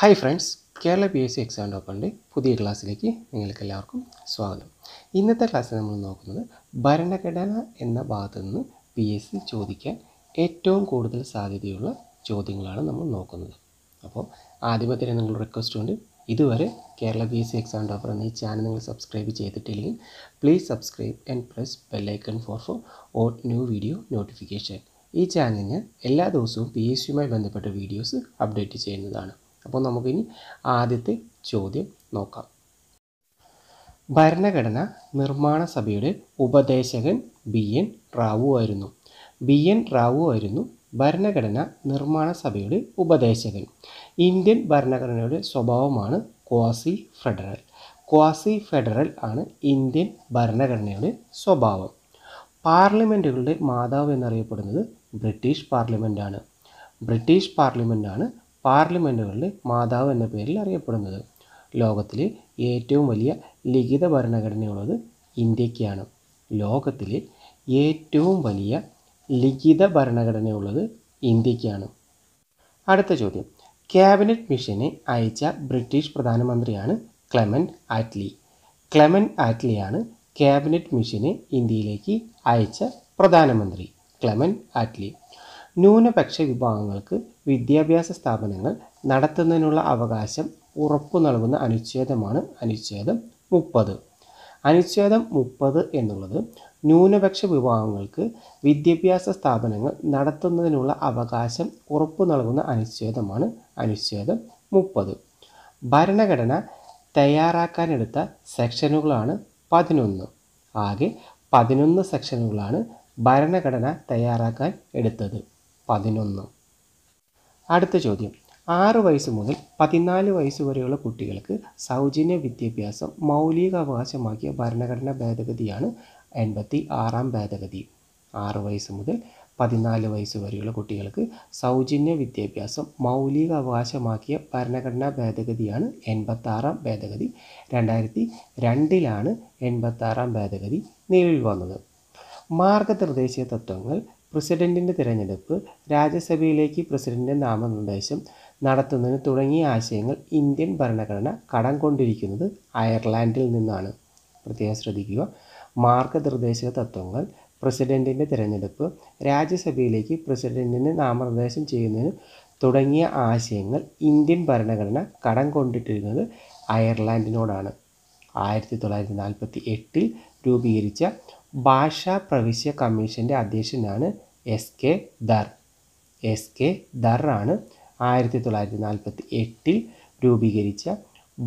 hi friends Kerala P S C exam ടോപ്പറിൻ്റെ പുതിയ ക്ലാസ്സിലേക്ക് നിങ്ങൾക്ക് എല്ലാവർക്കും സ്വാഗതം ഇന്നത്തെ ക്ലാസ്സിൽ നമ്മൾ നോക്കുന്നത് ഭരണഘടന എന്ന ഭാഗത്ത് നിന്ന് പി എസ് സി ചോദിക്കാൻ ഏറ്റവും കൂടുതൽ സാധ്യതയുള്ള ചോദ്യങ്ങളാണ് നമ്മൾ നോക്കുന്നത് അപ്പോൾ ആദ്യമേ തന്നെ നിങ്ങൾ റിക്വസ്റ്റ് ഉണ്ട് ഇതുവരെ Kerala P S C exam topper എന്ന ഈ ചാനൽ നിങ്ങൾ സബ്സ്ക്രൈബ് ചെയ്തിട്ടില്ലെങ്കിൽ please subscribe and press bell icon for for all new video notification ഈ ചാനലിന് എല്ലാ ദിവസവും പി എസ് സിയുമായി ബന്ധപ്പെട്ട വീഡിയോസ് അപ്ഡേറ്റ് ചെയ്യുന്നതാണ് അപ്പോൾ നമുക്കിനി ആദ്യത്തെ ചോദ്യം നോക്കാം ഭരണഘടന നിർമ്മാണ സഭയുടെ ഉപദേശകൻ ബി എൻ റാവു ആയിരുന്നു ബി എൻ റാവു ആയിരുന്നു ഭരണഘടന നിർമ്മാണ സഭയുടെ ഉപദേശകൻ ഇന്ത്യൻ ഭരണഘടനയുടെ സ്വഭാവമാണ് ക്വാസി ഫെഡറൽ ക്വാസി ഫെഡറൽ ആണ് ഇന്ത്യൻ ഭരണഘടനയുടെ സ്വഭാവം പാർലമെൻറ്റുകളുടെ മാതാവ് എന്നറിയപ്പെടുന്നത് ബ്രിട്ടീഷ് പാർലമെൻ്റാണ് ബ്രിട്ടീഷ് പാർലമെൻ്റാണ് പാർലമെൻറ്റുകളിൽ മാതാവ് എന്ന പേരിൽ അറിയപ്പെടുന്നത് ലോകത്തിലെ ഏറ്റവും വലിയ ലിഖിത ഭരണഘടനയുള്ളത് ഇന്ത്യക്കാണ് ലോകത്തിലെ ഏറ്റവും വലിയ ലിഖിത ഭരണഘടനയുള്ളത് ഇന്ത്യക്കാണ് അടുത്ത ചോദ്യം ക്യാബിനറ്റ് മിഷനെ അയച്ച ബ്രിട്ടീഷ് പ്രധാനമന്ത്രിയാണ് ക്ലെമൻറ്റ് ആറ്റ്ലി ക്ലെമൻറ്റ് ആറ്റ്ലിയാണ് ക്യാബിനറ്റ് മിഷനെ ഇന്ത്യയിലേക്ക് അയച്ച പ്രധാനമന്ത്രി ക്ലെമൻറ്റ് ആറ്റ്ലി ന്യൂനപക്ഷ വിഭാഗങ്ങൾക്ക് വിദ്യാഭ്യാസ സ്ഥാപനങ്ങൾ നടത്തുന്നതിനുള്ള അവകാശം ഉറപ്പു നൽകുന്ന അനുച്ഛേദമാണ് അനുച്ഛേദം മുപ്പത് അനുച്ഛേദം മുപ്പത് എന്നുള്ളത് ന്യൂനപക്ഷ വിഭാഗങ്ങൾക്ക് വിദ്യാഭ്യാസ സ്ഥാപനങ്ങൾ നടത്തുന്നതിനുള്ള അവകാശം ഉറപ്പു നൽകുന്ന അനുച്ഛേദമാണ് അനുച്ഛേദം മുപ്പത് ഭരണഘടന തയ്യാറാക്കാനെടുത്ത സെക്ഷനുകളാണ് പതിനൊന്ന് ആകെ പതിനൊന്ന് സെക്ഷനുകളാണ് ഭരണഘടന തയ്യാറാക്കാൻ എടുത്തത് പതിനൊന്ന് അടുത്ത ചോദ്യം ആറ് വയസ്സ് മുതൽ പതിനാല് വയസ്സ് വരെയുള്ള കുട്ടികൾക്ക് സൗജന്യ വിദ്യാഭ്യാസം മൗലിക അവകാശമാക്കിയ ഭരണഘടനാ ഭേദഗതിയാണ് എൺപത്തി ആറാം ഭേദഗതി ആറ് വയസ്സ് മുതൽ പതിനാല് വയസ്സ് വരെയുള്ള കുട്ടികൾക്ക് സൗജന്യ വിദ്യാഭ്യാസം മൗലിക അവകാശമാക്കിയ ഭരണഘടനാ ഭേദഗതിയാണ് എൺപത്താറാം ഭേദഗതി രണ്ടായിരത്തി രണ്ടിലാണ് എൺപത്താറാം ഭേദഗതി നിലവിൽ വന്നത് മാർഗനിർദ്ദേശ തത്വങ്ങൾ പ്രസിഡന്റിൻ്റെ തിരഞ്ഞെടുപ്പ് രാജ്യസഭയിലേക്ക് പ്രസിഡന്റിൻ്റെ നാമനിർദ്ദേശം നടത്തുന്നതിന് തുടങ്ങിയ ആശയങ്ങൾ ഇന്ത്യൻ ഭരണഘടന കടം കൊണ്ടിരിക്കുന്നത് അയർലാൻഡിൽ നിന്നാണ് പ്രത്യേകം ശ്രദ്ധിക്കുക മാർഗനിർദ്ദേശക തത്വങ്ങൾ പ്രസിഡന്റിൻ്റെ തിരഞ്ഞെടുപ്പ് രാജ്യസഭയിലേക്ക് പ്രസിഡന്റിനെ നാമനിർദ്ദേശം ചെയ്യുന്നതിന് തുടങ്ങിയ ആശയങ്ങൾ ഇന്ത്യൻ ഭരണഘടന കടം കൊണ്ടിട്ടിരുന്നത് അയർലാൻഡിനോടാണ് ആയിരത്തി തൊള്ളായിരത്തി നാൽപ്പത്തി എട്ടിൽ രൂപീകരിച്ച ഭാഷാ പ്രവിശ്യ കമ്മീഷൻ്റെ അധ്യക്ഷനാണ് S K Dhar S K Dhar ആണ് ആയിരത്തി തൊള്ളായിരത്തി നാൽപ്പത്തി എട്ടിൽ രൂപീകരിച്ച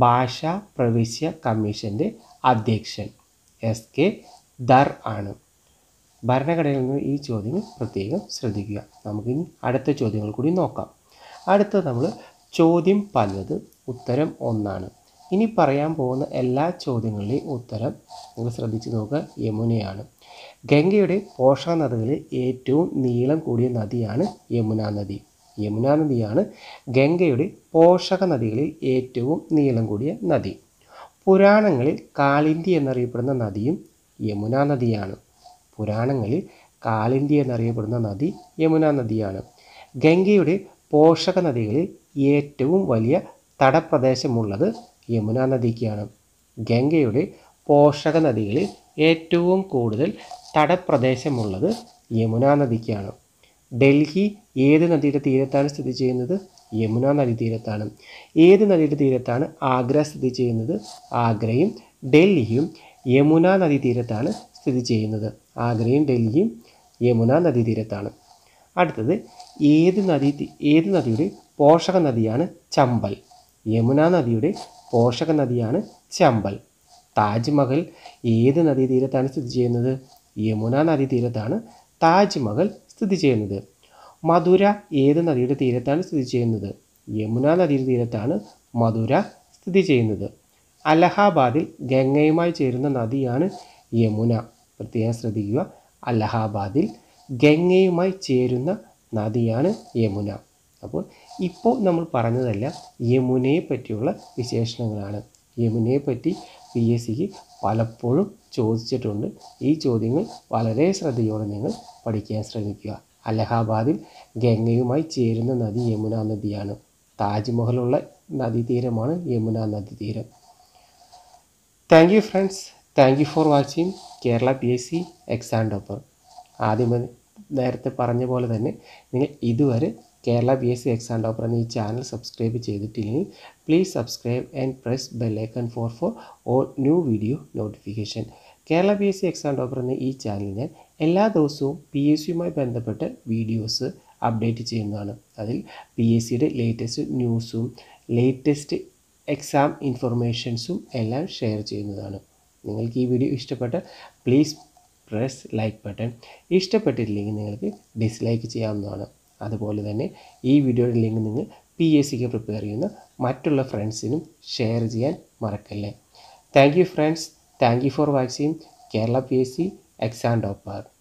ഭാഷാ പ്രവിശ്യ കമ്മീഷൻ്റെ അധ്യക്ഷൻ എസ് കെ ദർ ആണ് ഭരണഘടനയിൽ നിന്ന് ഈ ചോദ്യങ്ങൾ പ്രത്യേകം ശ്രദ്ധിക്കുക നമുക്കിനി അടുത്ത ചോദ്യങ്ങൾ കൂടി നോക്കാം അടുത്തത് നമ്മൾ ചോദ്യം പലത് ഉത്തരം ഒന്നാണ് ഇനി പറയാൻ പോകുന്ന എല്ലാ ചോദ്യങ്ങളുടെയും ഉത്തരം നിങ്ങൾ ശ്രദ്ധിച്ചു നോക്കുക യമുനയാണ് ഗംഗയുടെ പോഷക നദികളിൽ ഏറ്റവും നീളം കൂടിയ നദിയാണ് യമുന നദി യമുന നദിയാണ് ഗംഗയുടെ പോഷക നദികളിൽ ഏറ്റവും നീളം കൂടിയ നദി പുരാണങ്ങളിൽ കാളിന്തി എന്നറിയപ്പെടുന്ന നദിയും യമുന നദിയാണ് പുരാണങ്ങളിൽ കാളിന്തി എന്നറിയപ്പെടുന്ന നദി യമുന നദിയാണ് ഗംഗയുടെ പോഷക നദികളിൽ ഏറ്റവും വലിയ തടപ്രദേശമുള്ളത് യമുന നദിക്കാണ് ഗംഗയുടെ പോഷക നദികളിൽ ഏറ്റവും കൂടുതൽ തടപ്രദേശമുള്ളത് യമുന നദിക്കാണ് ഡൽഹി ഏത് നദിയുടെ തീരത്താണ് സ്ഥിതി ചെയ്യുന്നത് യമുന നദി തീരത്താണ് ഏത് നദിയുടെ തീരത്താണ് ആഗ്ര സ്ഥിതി ചെയ്യുന്നത് ആഗ്രയും ഡൽഹിയും യമുന നദി തീരത്താണ് സ്ഥിതി ചെയ്യുന്നത് ആഗ്രയും ഡൽഹിയും യമുന നദി തീരത്താണ് അടുത്തത് ഏത് നദി ഏത് നദിയുടെ പോഷക നദിയാണ് ചമ്പൽ യമുന നദിയുടെ പോഷക നദിയാണ് ചമ്പൽ താജ്മഹൽ ഏത് നദീതീരത്താണ് സ്ഥിതി ചെയ്യുന്നത് യമുന നദീതീരത്താണ് താജ്മഹൽ സ്ഥിതി ചെയ്യുന്നത് മധുര ഏത് നദിയുടെ തീരത്താണ് സ്ഥിതി ചെയ്യുന്നത് യമുന നദിയുടെ തീരത്താണ് മധുര സ്ഥിതി ചെയ്യുന്നത് അലഹാബാദിൽ ഗംഗയുമായി ചേരുന്ന നദിയാണ് യമുന പ്രത്യേകം ശ്രദ്ധിക്കുക അലഹാബാദിൽ ഗംഗയുമായി ചേരുന്ന നദിയാണ് യമുന അപ്പോൾ ഇപ്പോൾ നമ്മൾ പറഞ്ഞതെല്ലാം യമുനയെ പറ്റിയുള്ള വിശേഷണങ്ങളാണ് യമുനയെ പറ്റി പി എസ് സിക്ക് പലപ്പോഴും ചോദിച്ചിട്ടുണ്ട് ഈ ചോദ്യങ്ങൾ വളരെ ശ്രദ്ധയോടെ നിങ്ങൾ പഠിക്കാൻ ശ്രമിക്കുക അലഹാബാദിൽ ഗംഗയുമായി ചേരുന്ന നദി യമുന നദിയാണ് താജ്മഹലുള്ള നദീതീരമാണ് യമുന നദീതീരം thank you friends thank you for watching Kerala P S C exam topper ആദ്യം നേരത്തെ പറഞ്ഞ പോലെ തന്നെ നിങ്ങൾ ഇതുവരെ Kerala B S C exam topper എന്ന ഈ ചാനൽ സബ്സ്ക്രൈബ് ചെയ്തിട്ടില്ലെങ്കിൽ please subscribe and press bell icon for for all new video notification Kerala B S C exam topper എന്ന ഈ ചാനലിൽ ഞാൻ എല്ലാ ദിവസവും പി എസ് സിയുമായി ബന്ധപ്പെട്ട് വീഡിയോസ് അപ്ഡേറ്റ് ചെയ്യുന്നതാണ് അതിൽ പി എസ് സിയുടെ ലേറ്റസ്റ്റ് ന്യൂസും ലേറ്റസ്റ്റ് എക്സാം ഇൻഫർമേഷൻസും എല്ലാം ഷെയർ ചെയ്യുന്നതാണ് നിങ്ങൾക്ക് ഈ വീഡിയോ ഇഷ്ടപ്പെട്ട പ്ലീസ് പ്രസ് ലൈക്ക് ബട്ടൺ ഇഷ്ടപ്പെട്ടില്ലെങ്കിൽ നിങ്ങൾക്ക് ഡിസ്ലൈക്ക് ചെയ്യാവുന്നതാണ് അതുപോലെ തന്നെ ഈ വീഡിയോയുടെ ലിങ്ക് നിങ്ങൾ പി എസ് സിക്ക് പ്രിപ്പയർ ചെയ്യുന്ന മറ്റുള്ള ഫ്രണ്ട്സിനും ഷെയർ ചെയ്യാൻ മറക്കല്ലേ thank you friends thank you for watching Kerala P S C exam topper